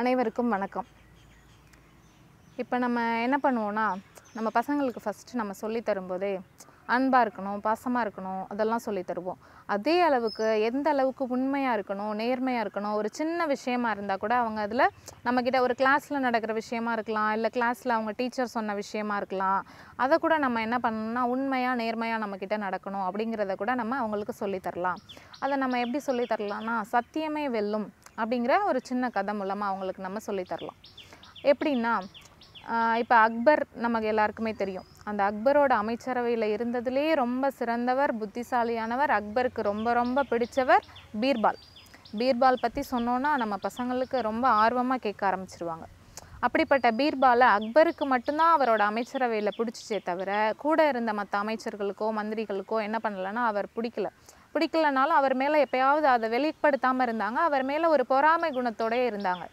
அனைவருக்கும் வணக்கம் இப்போ நம்ம என்ன பண்ணுவோன்னா நம்ம பசங்களுக்கு ஃபஸ்ட்டு நம்ம சொல்லி தரும்போதே அன்பாக இருக்கணும் பாசமாக இருக்கணும் அதெல்லாம் சொல்லித்தருவோம் தருவோம் அதே அளவுக்கு எந்த அளவுக்கு உண்மையாக இருக்கணும் நேர்மையாக இருக்கணும் ஒரு சின்ன விஷயமா இருந்தால் கூட அவங்க அதில் நம்மக்கிட்ட ஒரு கிளாஸில் நடக்கிற விஷயமா இருக்கலாம் இல்லை கிளாஸில் அவங்க டீச்சர் சொன்ன விஷயமா இருக்கலாம் அதை கூட நம்ம என்ன பண்ணணும்னா உண்மையாக நேர்மையாக நம்மக்கிட்ட நடக்கணும் அப்படிங்கிறத கூட நம்ம அவங்களுக்கு சொல்லித்தரலாம் அதை நம்ம எப்படி சொல்லித்தரலாம்னா சத்தியமே வெல்லும் அப்படிங்கிற ஒரு சின்ன கதை மூலமாக அவங்களுக்கு நம்ம சொல்லித்தரலாம் எப்படின்னா இப்போ அக்பர் நமக்கு எல்லாருக்குமே தெரியும் அந்த அக்பரோட அமைச்சரவையில் இருந்ததுலேயே ரொம்ப சிறந்தவர் புத்திசாலியானவர் அக்பருக்கு ரொம்ப ரொம்ப பிடித்தவர் பீர்பால் பீர்பால் பற்றி சொன்னோன்னா நம்ம பசங்களுக்கு ரொம்ப ஆர்வமாக கேட்க ஆரம்பிச்சிருவாங்க அப்படிப்பட்ட பீர்பாலை அக்பருக்கு மட்டும்தான் அவரோட அமைச்சரவையில் பிடிச்சிச்சே தவிர கூட இருந்த மற்ற அமைச்சர்களுக்கோ மந்திரிகளுக்கோ என்ன பண்ணலைன்னா அவர் பிடிக்கல பிடிக்கலனாலும் அவர் மேலே எப்பயாவது அதை வெளிப்படுத்தாமல் இருந்தாங்க அவர் மேலே ஒரு பொறாமை குணத்தோடய இருந்தாங்க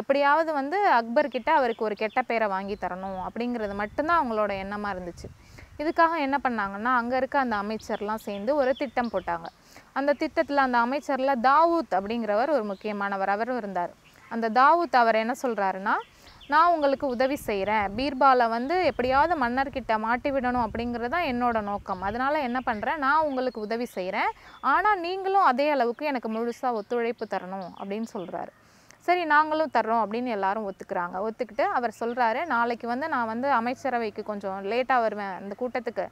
எப்படியாவது வந்து அக்பர்கிட்ட அவருக்கு ஒரு கெட்ட பேரை வாங்கி தரணும் அப்படிங்கிறது மட்டும்தான் அவங்களோட எண்ணமாக இருந்துச்சு இதுக்காக என்ன பண்ணாங்கன்னா அங்கே இருக்க அந்த அமைச்சர்லாம் சேர்ந்து ஒரு திட்டம் போட்டாங்க அந்த திட்டத்தில் அந்த அமைச்சரில் தாவூத் அப்படிங்கிறவர் ஒரு முக்கியமானவர் அவரும் இருந்தார் அந்த தாவூத் அவர் என்ன சொல்கிறாருன்னா நான் உங்களுக்கு உதவி செய்கிறேன் பீர்பாலை வந்து எப்படியாவது மன்னர்கிட்ட மாட்டி விடணும் அப்படிங்கிறது தான் என்னோட நோக்கம் அதனால் என்ன பண்ணுறேன் நான் உங்களுக்கு உதவி செய்கிறேன் ஆனால் நீங்களும் அதே அளவுக்கு எனக்கு முழுசாக ஒத்துழைப்பு தரணும் அப்படின்னு சொல்கிறாரு சரி நாங்களும் தர்றோம் அப்படின்னு எல்லாரும் ஒத்துக்கிறாங்க ஒத்துக்கிட்டு அவர் சொல்கிறாரு நாளைக்கு வந்து நான் வந்து அமைச்சரவைக்கு கொஞ்சம் லேட்டாக வருவேன் அந்த கூட்டத்துக்கு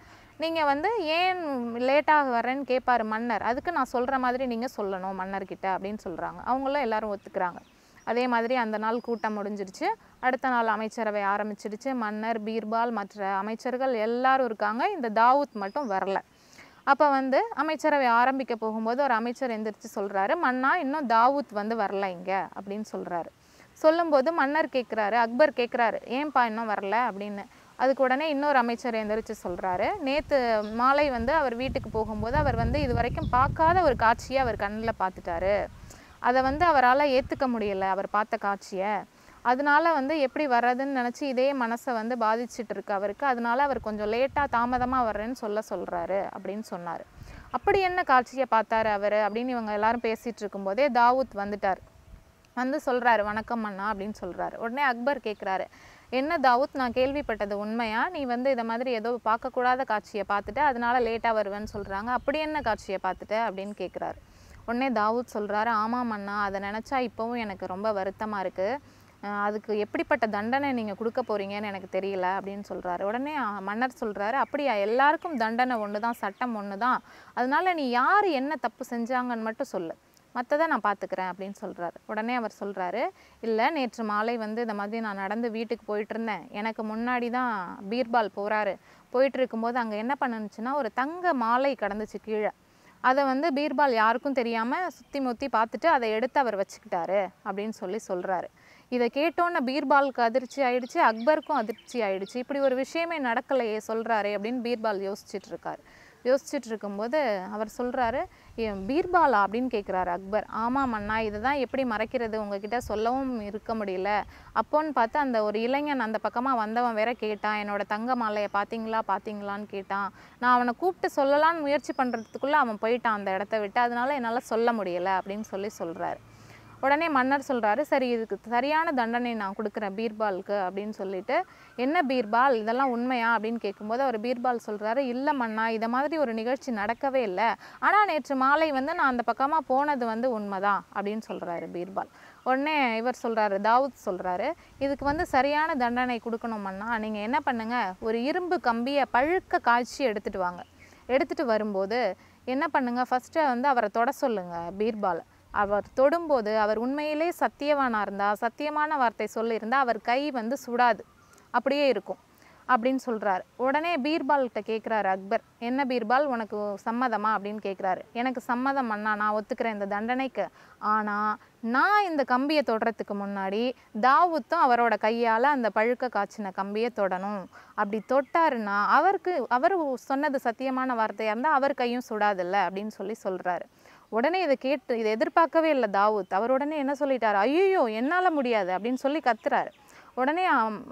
நீங்கள் வந்து ஏன் லேட்டாக வரேன்னு கேட்பார் மன்னர் அதுக்கு நான் சொல்கிற மாதிரி நீங்கள் சொல்லணும் மன்னர்கிட்ட அப்படின்னு சொல்கிறாங்க அவங்களும் எல்லோரும் ஒத்துக்கிறாங்க அதே மாதிரி அந்த நாள் கூட்டம் முடிஞ்சிருச்சு அடுத்த நாள் அமைச்சரவை ஆரம்பிச்சிருச்சு மன்னர் பீர்பால் மற்ற அமைச்சர்கள் எல்லாரும் இருக்காங்க இந்த தாவூத் மட்டும் வரல அப்போ வந்து அமைச்சரவை ஆரம்பிக்க போகும்போது ஒரு அமைச்சர் எந்திரிச்சு சொல்கிறாரு மன்னா இன்னும் தாவூத் வந்து வரல இங்கே அப்படின்னு சொல்கிறாரு சொல்லும்போது மன்னர் கேட்குறாரு அக்பர் கேட்குறாரு ஏன்பா இன்னும் வரல அப்படின்னு அதுக்கு உடனே இன்னொரு அமைச்சர் எந்திரிச்சு சொல்கிறாரு நேற்று மாலை வந்து அவர் வீட்டுக்கு போகும்போது அவர் வந்து இது வரைக்கும் பார்க்காத ஒரு காட்சியை அவர் கண்ணில் பார்த்துட்டாரு அதை வந்து அவரால் ஏற்றுக்க முடியலை அவர் பார்த்த காட்சியை அதனால வந்து எப்படி வர்றதுன்னு நினச்சி இதே மனசை வந்து பாதிச்சுட்டு இருக்கு அவருக்கு அதனால அவர் கொஞ்சம் லேட்டாக தாமதமாக வர்றேன்னு சொல்ல சொல்கிறாரு அப்படின்னு சொன்னார் அப்படி என்ன காட்சியை பார்த்தாரு அவர் அப்படின்னு இவங்க எல்லாரும் பேசிகிட்டு இருக்கும்போதே தாவூத் வந்துட்டார் வந்து சொல்கிறாரு வணக்கம் அண்ணா அப்படின்னு சொல்கிறாரு உடனே அக்பர் கேட்குறாரு என்ன தாவூத் நான் கேள்விப்பட்டது உண்மையா நீ வந்து இதை மாதிரி ஏதோ பார்க்கக்கூடாத காட்சியை பார்த்துட்டு அதனால லேட்டாக வருவேன்னு சொல்கிறாங்க அப்படி என்ன காட்சியை பார்த்துட்டு அப்படின்னு கேட்குறாரு உடனே தாவூத் சொல்கிறாரு ஆமாம் அண்ணா அதை நினச்சா இப்போவும் எனக்கு ரொம்ப வருத்தமாக இருக்குது அதுக்கு எப்படிப்பட்ட தண்டனை நீங்கள் கொடுக்க போகிறீங்கன்னு எனக்கு தெரியல அப்படின்னு சொல்கிறாரு உடனே மன்னர் சொல்கிறாரு அப்படியா எல்லாருக்கும் தண்டனை ஒன்று தான் சட்டம் ஒன்று தான் அதனால நீ யார் என்ன தப்பு செஞ்சாங்கன்னு மட்டும் சொல்லு மற்றதை நான் பார்த்துக்கிறேன் அப்படின்னு சொல்கிறாரு உடனே அவர் சொல்கிறாரு இல்லை நேற்று மாலை வந்து இந்த மாதிரி நான் நடந்து வீட்டுக்கு போயிட்டு இருந்தேன் எனக்கு முன்னாடி தான் பீர்பால் போகிறாரு போயிட்டு இருக்கும்போது அங்கே என்ன பண்ணுச்சுன்னா ஒரு தங்க மாலை கடந்துச்சு கீழே அதை வந்து பீர்பால் யாருக்கும் தெரியாமல் சுற்றி முற்றி பார்த்துட்டு அதை எடுத்து அவர் வச்சுக்கிட்டாரு அப்படின்னு சொல்லி சொல்கிறாரு இதை கேட்டோன்னே பீர்பாலுக்கு அதிர்ச்சி ஆயிடுச்சு அக்பருக்கும் அதிர்ச்சி ஆயிடுச்சு இப்படி ஒரு விஷயமே நடக்கலையே சொல்கிறாரே அப்படின்னு பீர்பால் யோசிச்சுட்டு இருக்காரு யோசிச்சுட்டு இருக்கும்போது அவர் சொல்கிறாரு பீர்பாலா அப்படின்னு கேட்குறாரு அக்பர் ஆமாம் அண்ணா இதை தான் எப்படி மறைக்கிறது உங்ககிட்ட சொல்லவும் இருக்க முடியல அப்போன்னு பார்த்து அந்த ஒரு இளைஞன் அந்த பக்கமாக வந்தவன் வேற கேட்டான் என்னோட தங்க மாலையை பார்த்தீங்களா பார்த்தீங்களான்னு கேட்டான் நான் அவனை கூப்பிட்டு சொல்லலான்னு முயற்சி பண்ணுறதுக்குள்ளே அவன் போயிட்டான் அந்த இடத்த விட்டு அதனால என்னால் சொல்ல முடியலை அப்படின்னு சொல்லி சொல்கிறாரு உடனே மன்னர் சொல்கிறாரு சரி இதுக்கு சரியான தண்டனை நான் கொடுக்குறேன் பீர்பாலுக்கு அப்படின்னு சொல்லிட்டு என்ன பீர்பால் இதெல்லாம் உண்மையா அப்படின்னு கேட்கும்போது அவர் பீர்பால் சொல்கிறாரு இல்லை மன்னா இதை மாதிரி ஒரு நிகழ்ச்சி நடக்கவே இல்லை ஆனால் நேற்று மாலை வந்து நான் அந்த பக்கமாக போனது வந்து உண்மைதான் அப்படின்னு சொல்கிறாரு பீர்பால் உடனே இவர் சொல்கிறாரு தாவூத் சொல்கிறாரு இதுக்கு வந்து சரியான தண்டனை கொடுக்கணுமன்னா நீங்கள் என்ன பண்ணுங்கள் ஒரு இரும்பு கம்பியை பழுக்க காய்ச்சி எடுத்துகிட்டு வாங்க எடுத்துகிட்டு வரும்போது என்ன பண்ணுங்கள் ஃபஸ்ட்டு வந்து அவரை தொட சொல்லுங்கள் பீர்பாலை அவர் தொடும்போது அவர் உண்மையிலே சத்தியவானாக இருந்தால் சத்தியமான வார்த்தை சொல்லியிருந்தால் அவர் கை வந்து சுடாது அப்படியே இருக்கும் அப்படின்னு சொல்கிறாரு உடனே பீர்பால்கிட்ட கேட்குறாரு அக்பர் என்ன பீர்பால் உனக்கு சம்மதமா அப்படின்னு கேட்குறாரு எனக்கு சம்மதம் அண்ணா நான் ஒத்துக்கிறேன் இந்த தண்டனைக்கு ஆனால் நான் இந்த கம்பியை தொடுறதுக்கு முன்னாடி தாவூத்தும் அவரோட கையால் அந்த பழுக்க காய்ச்சின கம்பியை தொடணும் அப்படி தொட்டாருன்னா அவருக்கு அவர் சொன்னது சத்தியமான வார்த்தையாக இருந்தால் அவர் கையும் சுடாதில்ல அப்படின்னு சொல்லி சொல்கிறாரு உடனே இதை கேட்டு இதை எதிர்பார்க்கவே இல்லை தாவூத் அவர் உடனே என்ன சொல்லிட்டார் ஐயோ என்னால் முடியாது அப்படின்னு சொல்லி கத்துறாரு உடனே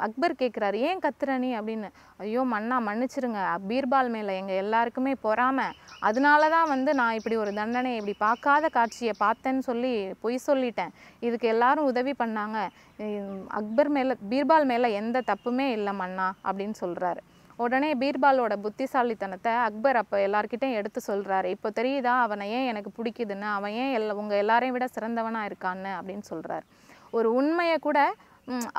அக்பர் கேட்குறாரு ஏன் கத்துற நீ அப்படின்னு ஐயோ மண்ணா மன்னிச்சிருங்க பீர்பால் மேலே எங்கள் எல்லாருக்குமே பொறாம அதனால தான் வந்து நான் இப்படி ஒரு தண்டனை இப்படி பார்க்காத காட்சியை பார்த்தேன்னு சொல்லி பொய் சொல்லிட்டேன் இதுக்கு எல்லாரும் உதவி பண்ணாங்க அக்பர் மேலே பீர்பால் மேலே எந்த தப்புமே இல்லை மண்ணா அப்படின்னு சொல்கிறாரு உடனே பீர்பாலோட புத்திசாலித்தனத்தை அக்பர் அப்போ எல்லாருக்கிட்டையும் எடுத்து சொல்கிறாரு இப்போ தெரியுதா அவனை ஏன் எனக்கு பிடிக்குதுன்னு அவன் ஏன் எல்லா உங்கள் எல்லாரையும் விட சிறந்தவனாக இருக்கான்னு அப்படின்னு சொல்கிறார் ஒரு உண்மையை கூட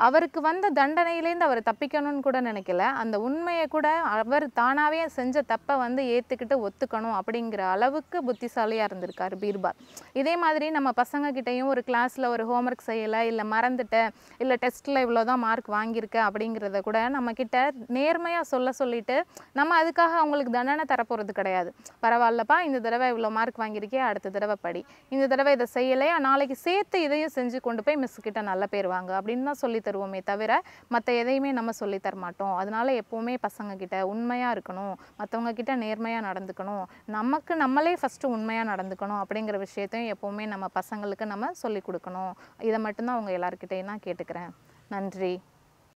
அவருக்கு வந்த தண்டனையிலேருந்து அவர் தப்பிக்கணும்னு கூட நினைக்கல அந்த உண்மையை கூட அவர் தானாகவே செஞ்ச தப்பை வந்து ஏற்றுக்கிட்டு ஒத்துக்கணும் அப்படிங்கிற அளவுக்கு புத்திசாலியாக இருந்திருக்கார் பீர்பால் இதே மாதிரி நம்ம பசங்கக்கிட்டேயும் ஒரு கிளாஸில் ஒரு ஹோம்ஒர்க் செய்யலை இல்லை மறந்துட்டேன் இல்லை டெஸ்ட்டில் இவ்வளோ தான் மார்க் வாங்கியிருக்க அப்படிங்கிறத கூட நம்மக்கிட்ட நேர்மையாக சொல்ல சொல்லிவிட்டு நம்ம அதுக்காக அவங்களுக்கு தண்டனை தரப்போகிறது கிடையாது பரவாயில்லப்பா இந்த தடவை இவ்வளோ மார்க் வாங்கியிருக்கேன் அடுத்த தடவை படி இந்த தடவை இதை செய்யலையா நாளைக்கு சேர்த்து இதையும் செஞ்சு கொண்டு போய் மிஸ் கிட்ட நல்ல பேர் வாங்க அப்படின்னு தான் சொல்லி தருவோமே தவிர மற்ற எதையுமே நம்ம சொல்லி தர மாட்டோம் அதனால எப்போவுமே பசங்கக்கிட்ட உண்மையாக இருக்கணும் மற்றவங்க கிட்ட நேர்மையாக நடந்துக்கணும் நமக்கு நம்மளே ஃபஸ்ட்டு உண்மையாக நடந்துக்கணும் அப்படிங்கிற விஷயத்தையும் எப்போவுமே நம்ம பசங்களுக்கு நம்ம சொல்லிக் கொடுக்கணும் இதை மட்டும்தான் அவங்க எல்லாருக்கிட்டேயும் நான் கேட்டுக்கிறேன் நன்றி